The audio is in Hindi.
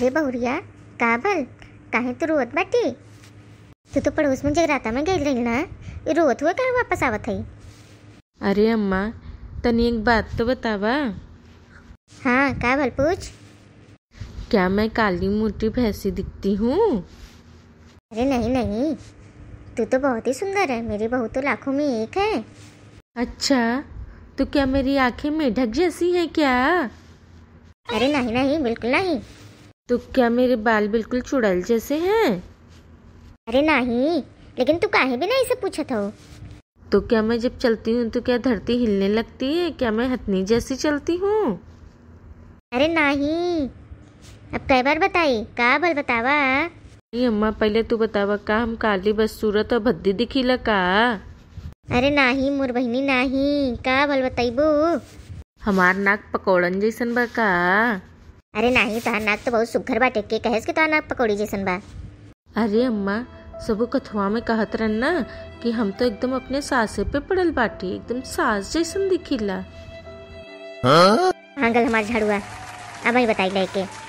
अरे बहुरिया का भल काहे तू रोत बाटी तू तो पड़ोस में जगराता में गई रही ना ये रोत हुआ कहाँ वापस आवत है अरे अम्मा तनी एक बात तो बतावा हाँ का भल पूछ क्या मैं काली मोटी भैंसी दिखती हूँ अरे नहीं नहीं तू तो बहुत ही सुंदर है मेरी बहू तो लाखों में एक है अच्छा तो क्या मेरी आंखें मेढक जैसी हैं क्या अरे नहीं नहीं बिल्कुल नहीं तो क्या मेरे बाल बिल्कुल चुड़ैल जैसे हैं अरे नहीं लेकिन तू काहे भी नहीं से पूछा था तो क्या मैं जब चलती हूँ तो क्या धरती हिलने लगती है क्या मैं हथनी जैसी चलती हूँ अरे नहीं अब कई बार बताई का बल बतावा नहीं अम्मा पहले तू बतावा का हम काली बस सूरत और भद्दी दिखी का अरे नहीं मोर बहनी नहीं का बल बताइबो हमार नाक पकौड़न जैसन बका अरे नहीं तोहर नाक तो बहुत सुघर बाटे के कहेस के तोहर नाक पकौड़ी जैसन बा अरे अम्मा सबू कथवा में कहत रहन ना कि हम तो एकदम अपने सासे पे पड़ल बाटी एकदम सास जैसन दिखिला हां हांगल हमार झाड़ुआ अब ही बताई लाइके